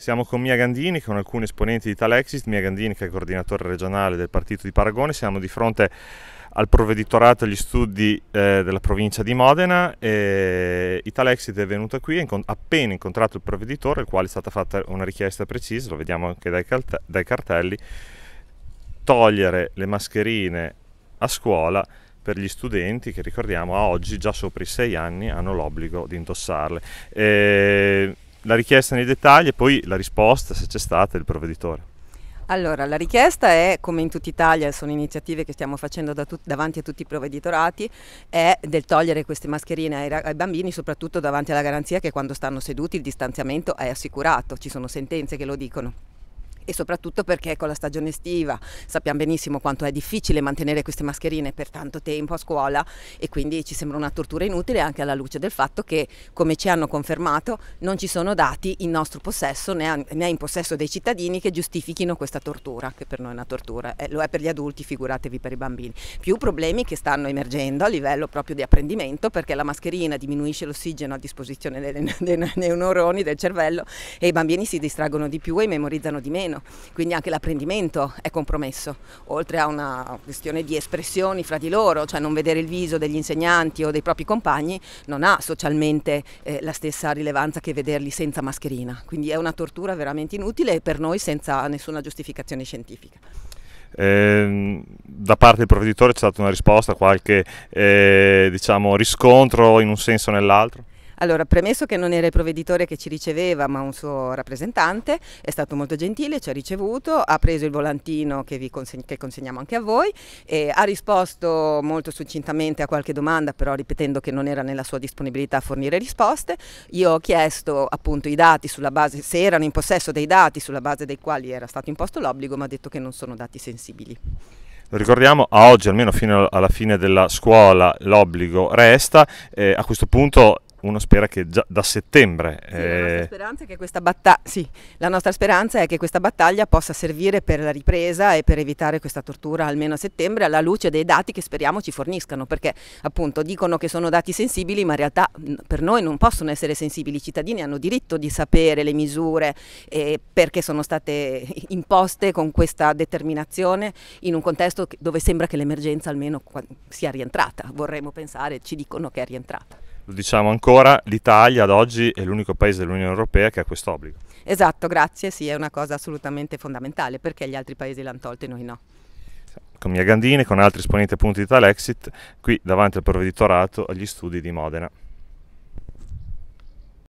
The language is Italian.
Siamo con Mia Gandini, con alcuni esponenti di Talexis, Mia Gandini che è coordinatore regionale del partito di Paragone, siamo di fronte al provveditorato agli studi eh, della provincia di Modena e Italexit è venuta qui, ha incont appena incontrato il provveditore, al quale è stata fatta una richiesta precisa, lo vediamo anche dai, dai cartelli, togliere le mascherine a scuola per gli studenti che ricordiamo a oggi già sopra i sei anni hanno l'obbligo di indossarle. E la richiesta nei dettagli e poi la risposta, se c'è stata, del provveditore. Allora, la richiesta è, come in tutta Italia, sono iniziative che stiamo facendo da davanti a tutti i provveditorati, è del togliere queste mascherine ai, ai, bambini, soprattutto davanti alla garanzia che quando stanno seduti il distanziamento è assicurato, ci sono sentenze che lo dicono e soprattutto perché con la stagione estiva sappiamo benissimo quanto è difficile mantenere queste mascherine per tanto tempo a scuola e quindi ci sembra una tortura inutile anche alla luce del fatto che come ci hanno confermato non ci sono dati in nostro possesso né in possesso dei cittadini che giustifichino questa tortura che per noi è una tortura, eh, lo è per gli adulti figuratevi per i bambini, più problemi che stanno emergendo a livello proprio di apprendimento perché la mascherina diminuisce l'ossigeno a disposizione dei neuroni del cervello e i bambini si distraggono di più e memorizzano di meno italiano, quindi anche l'apprendimento è compromesso, oltre a una questione di espressioni fra di loro, cioè non vedere il viso degli insegnanti o dei propri compagni non ha socialmente eh, la stessa rilevanza che vederli senza mascherina, quindi è una tortura veramente inutile per noi senza nessuna giustificazione scientifica. Ehm, da parte del provveditore c'è stata una risposta, qualche eh, diciamo, riscontro in un senso o nell'altro? Allora, premesso che non era il provveditore che ci riceveva, ma un suo rappresentante, è stato molto gentile, ci ha ricevuto, ha preso il volantino che, vi conseg che consegniamo anche a voi, ha risposto molto succintamente a qualche domanda, però ripetendo che non era nella sua disponibilità a fornire risposte. Io ho chiesto appunto i dati sulla base, se erano in possesso dei dati sulla base dei quali era stato imposto l'obbligo, ma ha detto che non sono dati sensibili. ricordiamo, a oggi, almeno fino alla fine della scuola, l'obbligo resta. Eh, a questo punto uno spera che già da settembre... Sì, eh... la, nostra eh, batta- sì, la, nostra speranza è che questa battaglia possa servire per la ripresa e per evitare questa tortura almeno a settembre alla luce dei dati che speriamo ci forniscano, perché appunto dicono che sono dati sensibili, ma in realtà mm, per noi non possono essere sensibili, i cittadini hanno diritto di sapere le misure e perché sono state imposte con questa determinazione in un contesto dove sembra che l'emergenza almeno sia rientrata, vorremmo pensare, ci dicono che è rientrata lo diciamo ancora, l'Italia ad oggi è l'unico paese dell'Unione Europea che ha questo obbligo. Esatto, grazie, sì, è una cosa assolutamente fondamentale perché gli altri paesi l'hanno tolto e noi no. Con Mia Gandini e con altri esponenti appunto di Talexit qui davanti al provveditorato agli studi di Modena.